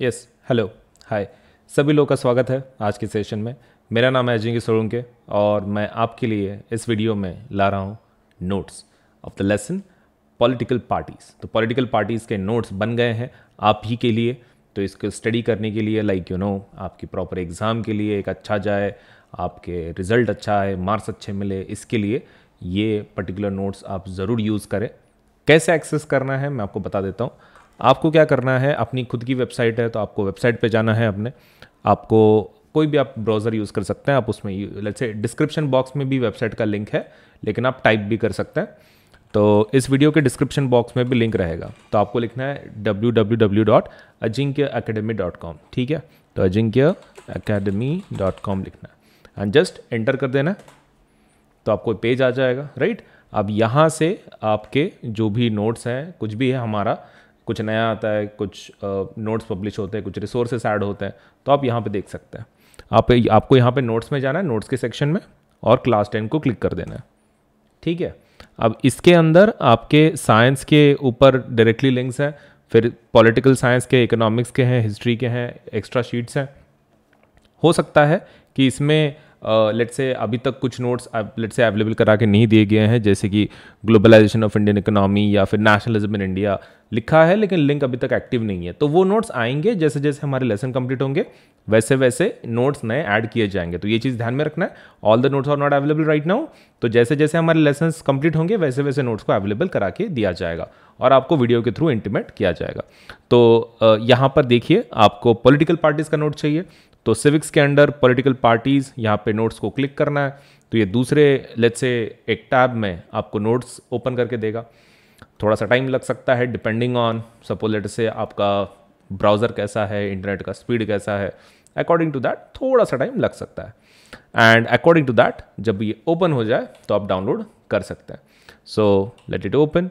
yes hello hi सभी लोग का स्वागत है आज के सेशन में मेरा नाम है अजिंक्य सोलंके और मैं आपके लिए इस वीडियो में ला रहा हूँ notes of the lesson political parties तो पॉलिटिकल पार्टीज़ के नोट्स बन गए हैं आप ही के लिए तो इसको स्टडी करने के लिए लाइक यू नो आपकी प्रॉपर एग्ज़ाम के लिए एक अच्छा जाए आपके रिज़ल्ट अच्छा आए मार्क्स अच्छे मिले इसके लिए ये पर्टिकुलर नोट्स आप ज़रूर यूज़ करें कैसे एक्सेस करना है मैं आपको बता देता हूँ आपको क्या करना है अपनी खुद की वेबसाइट है तो आपको वेबसाइट पे जाना है अपने आपको कोई भी आप ब्राउज़र यूज़ कर सकते हैं आप उसमें लेट्स से डिस्क्रिप्शन बॉक्स में भी वेबसाइट का लिंक है लेकिन आप टाइप भी कर सकते हैं तो इस वीडियो के डिस्क्रिप्शन बॉक्स में भी लिंक रहेगा तो आपको लिखना है W W W dot Ajinkya academy dot com ठीक है तो अजिंक्य अकेडमी डॉट कॉम लिखना है एंड जस्ट एंटर कर देना तो आपको पेज आ जाएगा राइट अब यहाँ से आपके जो भी नोट्स हैं कुछ भी है हमारा कुछ नया आता है कुछ नोट्स पब्लिश होते हैं कुछ रिसोर्सेस ऐड होते हैं तो आप यहाँ पे देख सकते हैं आप आपको यहाँ पे नोट्स में जाना है नोट्स के सेक्शन में और क्लास टेन को क्लिक कर देना है ठीक है अब इसके अंदर आपके साइंस के ऊपर डायरेक्टली लिंक्स हैं फिर पॉलिटिकल साइंस के इकोनॉमिक्स के हैं हिस्ट्री के हैं एक्स्ट्रा शीट्स हैं हो सकता है कि इसमें लेट से अभी तक कुछ नोट्स लेट से अवेलेबल करा के नहीं दिए गए हैं जैसे कि ग्लोबलाइजेशन ऑफ इंडियन इकोनॉमी या फिर नेशनलिज्म इन इंडिया लिखा है लेकिन लिंक अभी तक एक्टिव नहीं है तो वो नोट्स आएंगे जैसे जैसे हमारे लेसन कंप्लीट होंगे वैसे वैसे नोट्स नए ऐड किए जाएंगे तो ये चीज़ ध्यान में रखना है all the notes are not available right now तो जैसे जैसे हमारे लेसन कंप्लीट होंगे वैसे वैसे नोट्स को अवेलेबल करा के दिया जाएगा और आपको वीडियो के थ्रू इंटीमेट किया जाएगा तो यहाँ पर देखिए आपको पॉलिटिकल पार्टीज़ का नोट चाहिए तो सिविक्स के अंडर पॉलिटिकल पार्टीज़ यहाँ पे नोट्स को क्लिक करना है तो ये दूसरे लेट से एक टैब में आपको नोट्स ओपन करके देगा थोड़ा सा टाइम लग सकता है डिपेंडिंग ऑन सपोज लेट से आपका ब्राउज़र कैसा है इंटरनेट का स्पीड कैसा है अकॉर्डिंग टू दैट थोड़ा सा टाइम लग सकता है एंड अकॉर्डिंग टू दैट जब ये ओपन हो जाए तो आप डाउनलोड कर सकते हैं सो लेट इट ओपन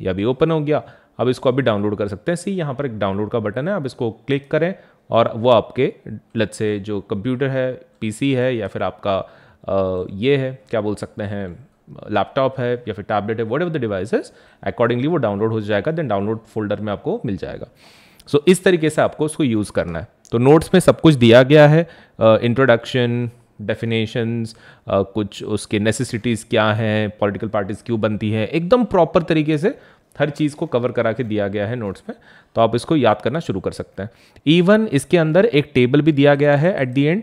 ये अभी ओपन हो गया अब इसको अभी डाउनलोड कर सकते हैं सी यहाँ पर एक डाउनलोड का बटन है आप इसको क्लिक करें और वो आपके लत से जो कंप्यूटर है पीसी है या फिर आपका ये है क्या बोल सकते हैं लैपटॉप है या फिर टैबलेट है whatever the devices accordingly वो डाउनलोड हो जाएगा देन डाउनलोड फोल्डर में आपको मिल जाएगा सो so, इस तरीके से आपको उसको यूज़ करना है तो नोट्स में सब कुछ दिया गया है इंट्रोडक्शन uh, डेफिनेशंस uh, कुछ उसके नेसेसिटीज़ क्या हैं पॉलिटिकल पार्टीज़ क्यों बनती हैं एकदम प्रॉपर तरीके से हर चीज़ को कवर करा के दिया गया है नोट्स में तो आप इसको याद करना शुरू कर सकते हैं इवन इसके अंदर एक टेबल भी दिया गया है एट दी एंड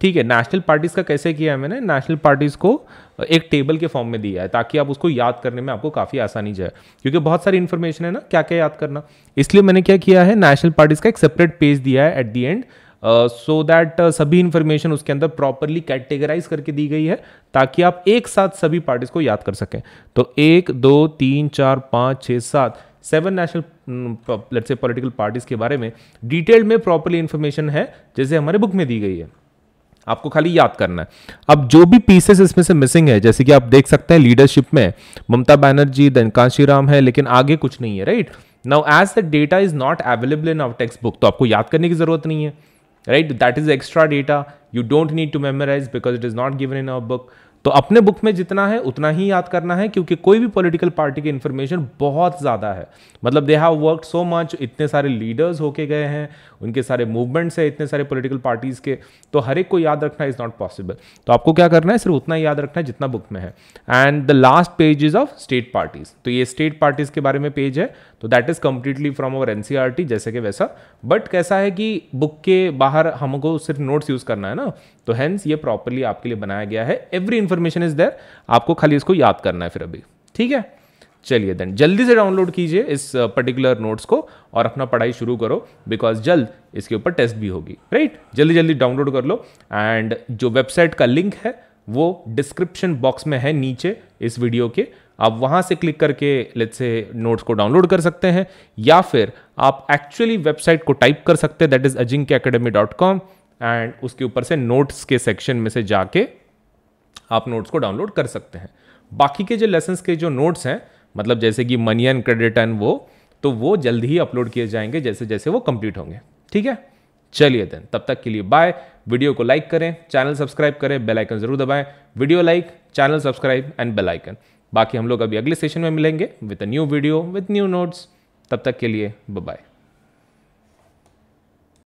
ठीक है नेशनल पार्टीज़ का कैसे किया है मैंने नेशनल पार्टीज़ को एक टेबल के फॉर्म में दिया है ताकि आप उसको याद करने में आपको काफ़ी आसानी जाए क्योंकि बहुत सारी इन्फॉर्मेशन है ना क्या क्या याद करना इसलिए मैंने क्या किया है नेशनल पार्टीज़ का एक सेपरेट पेज दिया है at the end so uh, that so uh, सभी इन्फॉर्मेशन उसके अंदर प्रॉपरली कैटेगराइज करके दी गई है ताकि आप एक साथ सभी पार्टीज को याद कर सकें तो एक दो तीन चार पाँच छः सात सेवन नेशनल लेट्स से पॉलिटिकल पार्टीज के बारे में डिटेल में प्रॉपरली इन्फॉर्मेशन है जैसे हमारे बुक में दी गई है आपको खाली याद करना है अब जो भी पीसेस इसमें से मिसिंग है जैसे कि आप देख सकते हैं लीडरशिप में ममता बैनर्जी दनकांशी राम है लेकिन आगे कुछ नहीं है right now as the data is not available in our text book तो आपको याद करने की जरूरत नहीं है right that is extra data you don't need to memorize because it is not given in our book तो अपने बुक में जितना है उतना ही याद करना है क्योंकि कोई भी पॉलिटिकल पार्टी की इन्फॉर्मेशन बहुत ज़्यादा है मतलब they have work so much इतने सारे लीडर्स होके गए हैं उनके सारे मूवमेंट्स है इतने सारे पॉलिटिकल पार्टीज़ के तो हर एक को याद रखना इज़ नॉट पॉसिबल तो आपको क्या करना है सिर्फ उतना याद रखना है जितना बुक में है and the last page is of state parties तो ये स्टेट पार्टीज़ के बारे में पेज है तो that is completely from our an जैसे कि वैसा बट कैसा है कि बुक के बाहर हमको सिर्फ नोट्स यूज़ करना है ना तो हैंस ये प्रॉपरली आपके लिए बनाया गया है एवरी इन्फॉर्मेशन इज देयर आपको खाली इसको याद करना है फिर अभी ठीक है चलिए देन जल्दी से डाउनलोड कीजिए इस पर्टिकुलर uh, नोट्स को और अपना पढ़ाई शुरू करो बिकॉज जल्द इसके ऊपर टेस्ट भी होगी राइट जल्दी जल्दी डाउनलोड कर लो एंड जो वेबसाइट का लिंक है वो डिस्क्रिप्शन बॉक्स में है नीचे इस वीडियो के आप वहाँ से क्लिक करके लेट से नोट्स को डाउनलोड कर सकते हैं या फिर आप एक्चुअली वेबसाइट को टाइप कर सकते हैं that is Ajinkya academy dot com and उसके ऊपर से नोट्स के सेक्शन में से जाके आप नोट्स को डाउनलोड कर सकते हैं बाकी के जो लेसन्स के जो नोट्स हैं मतलब जैसे कि मनी एंड क्रेडिट एंड वो तो वो जल्द ही अपलोड किए जाएंगे जैसे जैसे वो कंप्लीट होंगे ठीक है चलिए देन तब तक के लिए बाय वीडियो को लाइक करें चैनल सब्सक्राइब करें बेल आइकन जरूर दबाएं video like channel subscribe and bell icon बाकी हम लोग अभी अगले सेशन में मिलेंगे with a new video with new notes तब तक के लिए बाय